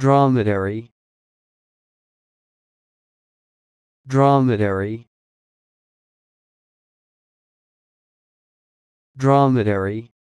Dromedary Dromedary Dromedary